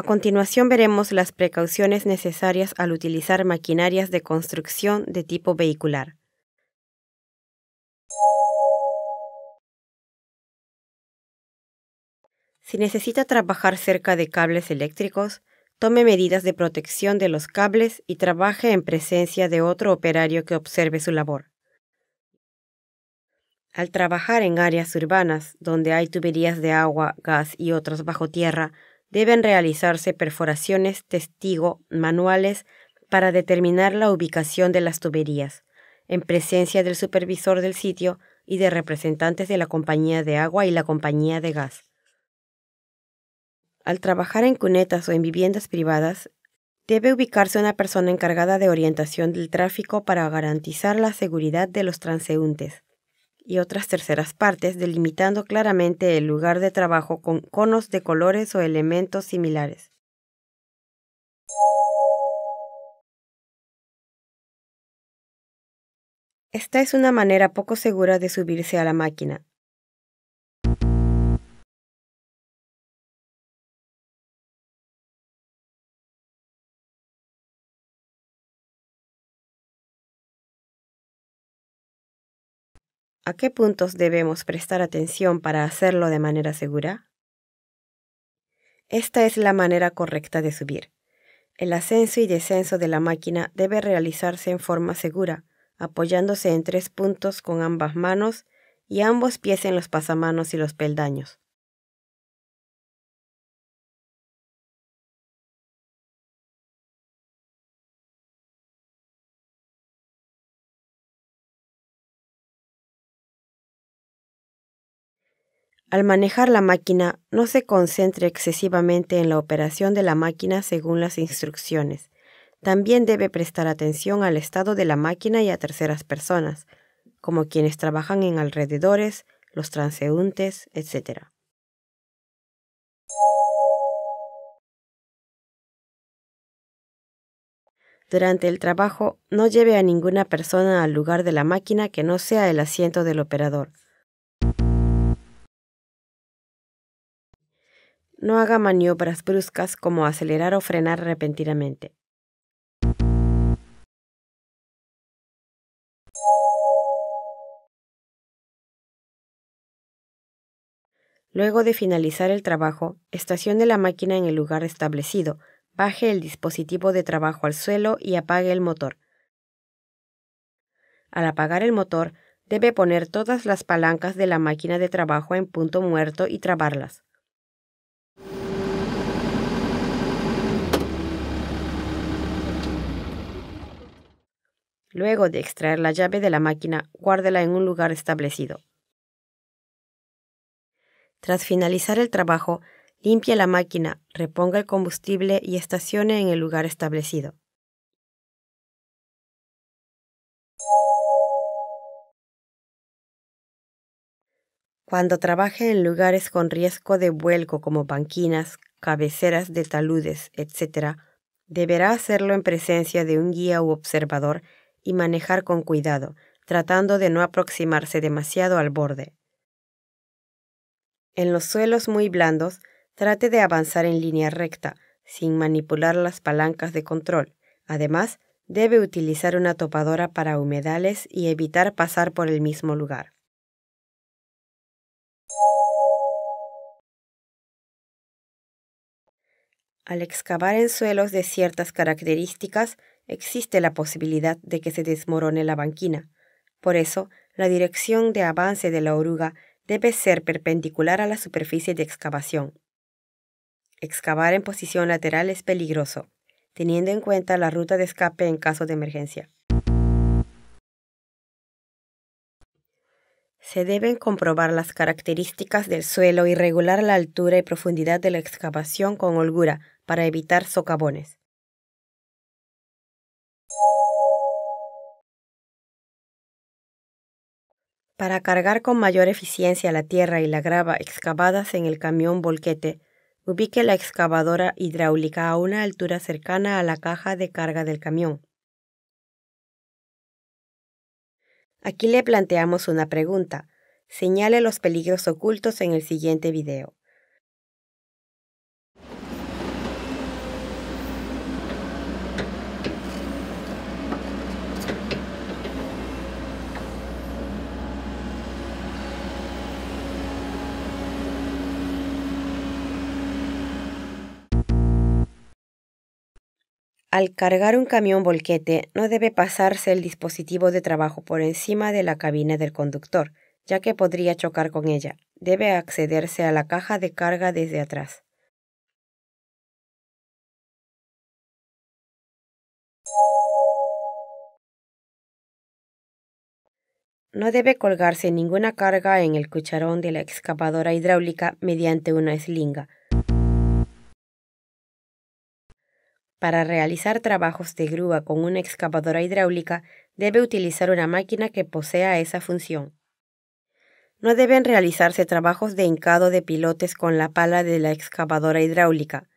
A continuación veremos las precauciones necesarias al utilizar maquinarias de construcción de tipo vehicular. Si necesita trabajar cerca de cables eléctricos, tome medidas de protección de los cables y trabaje en presencia de otro operario que observe su labor. Al trabajar en áreas urbanas donde hay tuberías de agua, gas y otros bajo tierra, deben realizarse perforaciones testigo manuales para determinar la ubicación de las tuberías, en presencia del supervisor del sitio y de representantes de la compañía de agua y la compañía de gas. Al trabajar en cunetas o en viviendas privadas, debe ubicarse una persona encargada de orientación del tráfico para garantizar la seguridad de los transeúntes y otras terceras partes, delimitando claramente el lugar de trabajo con conos de colores o elementos similares. Esta es una manera poco segura de subirse a la máquina, ¿A qué puntos debemos prestar atención para hacerlo de manera segura? Esta es la manera correcta de subir. El ascenso y descenso de la máquina debe realizarse en forma segura, apoyándose en tres puntos con ambas manos y ambos pies en los pasamanos y los peldaños. Al manejar la máquina, no se concentre excesivamente en la operación de la máquina según las instrucciones. También debe prestar atención al estado de la máquina y a terceras personas, como quienes trabajan en alrededores, los transeúntes, etc. Durante el trabajo, no lleve a ninguna persona al lugar de la máquina que no sea el asiento del operador. no haga maniobras bruscas como acelerar o frenar repentinamente. Luego de finalizar el trabajo, estacione la máquina en el lugar establecido, baje el dispositivo de trabajo al suelo y apague el motor. Al apagar el motor, debe poner todas las palancas de la máquina de trabajo en punto muerto y trabarlas. Luego de extraer la llave de la máquina, guárdela en un lugar establecido. Tras finalizar el trabajo, limpie la máquina, reponga el combustible y estacione en el lugar establecido. Cuando trabaje en lugares con riesgo de vuelco como banquinas, cabeceras de taludes, etc., deberá hacerlo en presencia de un guía u observador y manejar con cuidado, tratando de no aproximarse demasiado al borde. En los suelos muy blandos, trate de avanzar en línea recta, sin manipular las palancas de control. Además, debe utilizar una topadora para humedales y evitar pasar por el mismo lugar. Al excavar en suelos de ciertas características, existe la posibilidad de que se desmorone la banquina. Por eso, la dirección de avance de la oruga debe ser perpendicular a la superficie de excavación. Excavar en posición lateral es peligroso, teniendo en cuenta la ruta de escape en caso de emergencia. Se deben comprobar las características del suelo y regular la altura y profundidad de la excavación con holgura para evitar socavones. Para cargar con mayor eficiencia la tierra y la grava excavadas en el camión volquete, ubique la excavadora hidráulica a una altura cercana a la caja de carga del camión. Aquí le planteamos una pregunta. Señale los peligros ocultos en el siguiente video. Al cargar un camión volquete, no debe pasarse el dispositivo de trabajo por encima de la cabina del conductor, ya que podría chocar con ella. Debe accederse a la caja de carga desde atrás. No debe colgarse ninguna carga en el cucharón de la excavadora hidráulica mediante una eslinga Para realizar trabajos de grúa con una excavadora hidráulica, debe utilizar una máquina que posea esa función. No deben realizarse trabajos de hincado de pilotes con la pala de la excavadora hidráulica.